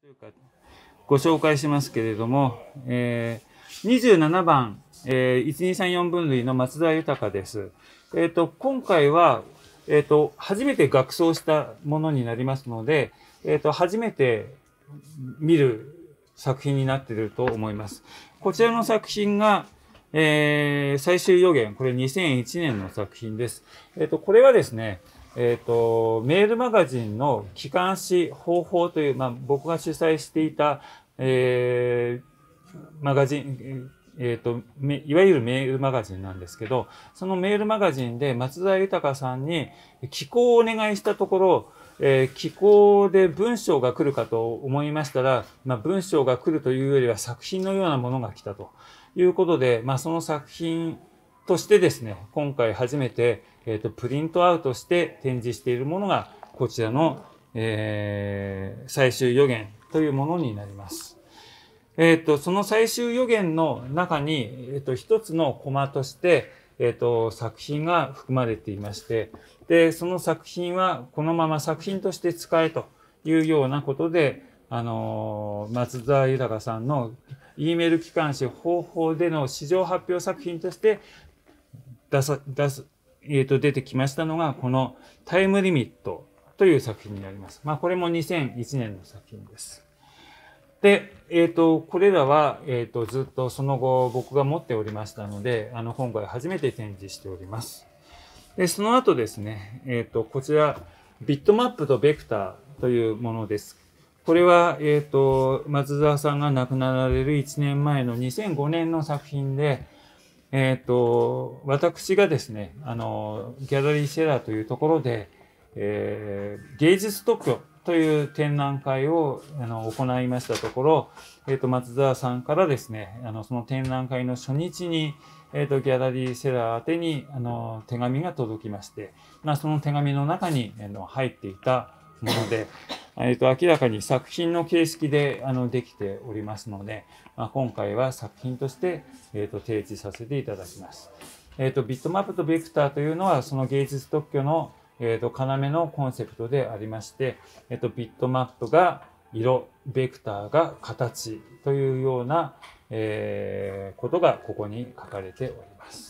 というかご紹介しますけれども、えー、27番、えー、1234分類の松田豊です。えっ、ー、と今回は、えっ、ー、と初めて学装したものになりますので、えっ、ー、と初めて見る作品になっていると思います。こちらの作品が、えー、最終予言、これ2001年の作品です。えっ、と、これはですね、えっ、ー、と、メールマガジンの機関誌方法という、まあ、僕が主催していた、えー、マガジン、えっ、ー、と、いわゆるメールマガジンなんですけど、そのメールマガジンで松田豊さんに寄稿をお願いしたところ、えー、寄稿で文章が来るかと思いましたら、まあ、文章が来るというよりは作品のようなものが来たということで、まあ、その作品としてですね、今回初めて、えー、と、プリントアウトして展示しているものが、こちらの、えー、最終予言というものになります。えっ、ー、と、その最終予言の中に、えっ、と、一つのコマとして、えっ、と、作品が含まれていまして、で、その作品はこのまま作品として使えというようなことで、あの松沢豊さんの E メール機関紙方法での市場発表作品として出さ、出す、えっ、ー、と、出てきましたのが、このタイムリミットという作品になります。まあ、これも2001年の作品です。で、えっ、ー、と、これらは、えっ、ー、と、ずっとその後僕が持っておりましたので、あの、今回初めて展示しております。で、その後ですね、えっ、と、こちら、ビットマップとベクターというものです。これは、えっ、と、松沢さんが亡くなられる1年前の2005年の作品で、えっ、ー、と、私がですね、あの、ギャラリーシェラーというところで、えー、芸術特許という展覧会をあの行いましたところ、えっ、ー、と、松沢さんからですね、あの、その展覧会の初日に、えっ、ー、と、ギャラリーシェラー宛てに、あの、手紙が届きまして、まあ、その手紙の中に、えー、入っていたもので、えーと、明らかに作品の形式であのできておりますので、まあ、今回は作品として、えーと、提示させていただきます。えーと、とビットマップとベクターというのはその芸術特許の、えー、と要のコンセプトでありまして、えー、とビットマップが色ベクターが形というような、えー、ことがここに書かれております。